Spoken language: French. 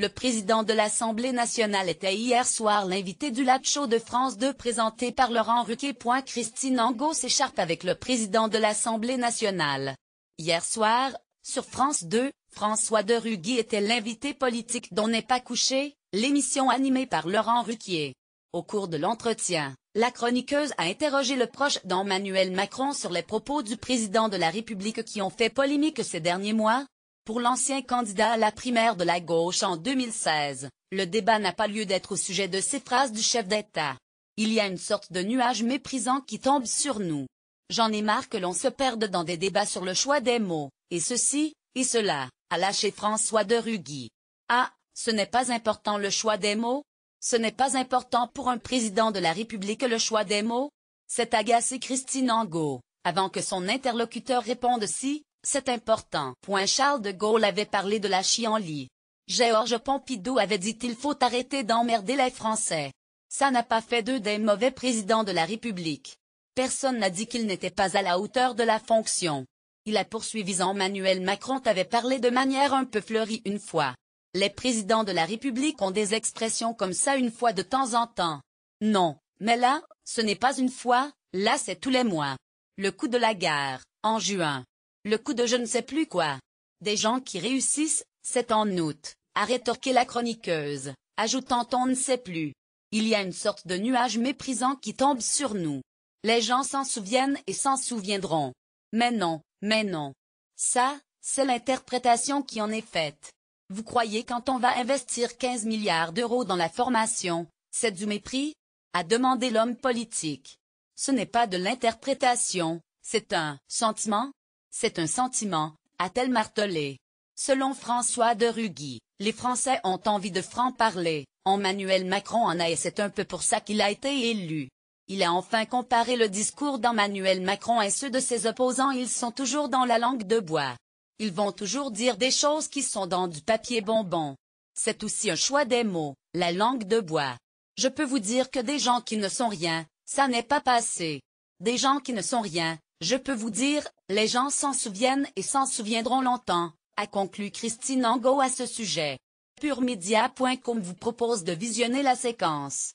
Le président de l'Assemblée nationale était hier soir l'invité du Lab Show de France 2 présenté par Laurent Ruquier. Christine Angot s'écharpe avec le président de l'Assemblée nationale. Hier soir, sur France 2, François de Rugy était l'invité politique dont n'est pas couché, l'émission animée par Laurent Ruquier. Au cours de l'entretien, la chroniqueuse a interrogé le proche d'Emmanuel Macron sur les propos du président de la République qui ont fait polémique ces derniers mois, pour l'ancien candidat à la primaire de la gauche en 2016, le débat n'a pas lieu d'être au sujet de ces phrases du chef d'État. Il y a une sorte de nuage méprisant qui tombe sur nous. J'en ai marre que l'on se perde dans des débats sur le choix des mots, et ceci, et cela, a lâché François de Rugy. Ah, ce n'est pas important le choix des mots Ce n'est pas important pour un président de la République le choix des mots C'est agacé Christine Angot, avant que son interlocuteur réponde si, c'est important. Point Charles de Gaulle avait parlé de la chienlit. Georges Pompidou avait dit il faut arrêter d'emmerder les Français. Ça n'a pas fait d'eux des mauvais présidents de la République. Personne n'a dit qu'il n'était pas à la hauteur de la fonction. Il a poursuivi en Manuel Macron avait parlé de manière un peu fleurie une fois. Les présidents de la République ont des expressions comme ça une fois de temps en temps. Non, mais là, ce n'est pas une fois, là c'est tous les mois. Le coup de la gare, en juin le coup de je ne sais plus quoi. Des gens qui réussissent, c'est en août, a rétorqué la chroniqueuse, ajoutant on ne sait plus. Il y a une sorte de nuage méprisant qui tombe sur nous. Les gens s'en souviennent et s'en souviendront. Mais non, mais non. Ça, c'est l'interprétation qui en est faite. Vous croyez quand on va investir 15 milliards d'euros dans la formation, c'est du mépris a demandé l'homme politique. Ce n'est pas de l'interprétation, c'est un sentiment c'est un sentiment, a-t-elle martelé. Selon François de Rugy, les Français ont envie de franc-parler. Emmanuel Macron en a et c'est un peu pour ça qu'il a été élu. Il a enfin comparé le discours d'Emmanuel Macron et ceux de ses opposants. Ils sont toujours dans la langue de bois. Ils vont toujours dire des choses qui sont dans du papier bonbon. C'est aussi un choix des mots, la langue de bois. Je peux vous dire que des gens qui ne sont rien, ça n'est pas passé. Des gens qui ne sont rien, je peux vous dire, les gens s'en souviennent et s'en souviendront longtemps, a conclu Christine Angot à ce sujet. Puremedia.com vous propose de visionner la séquence.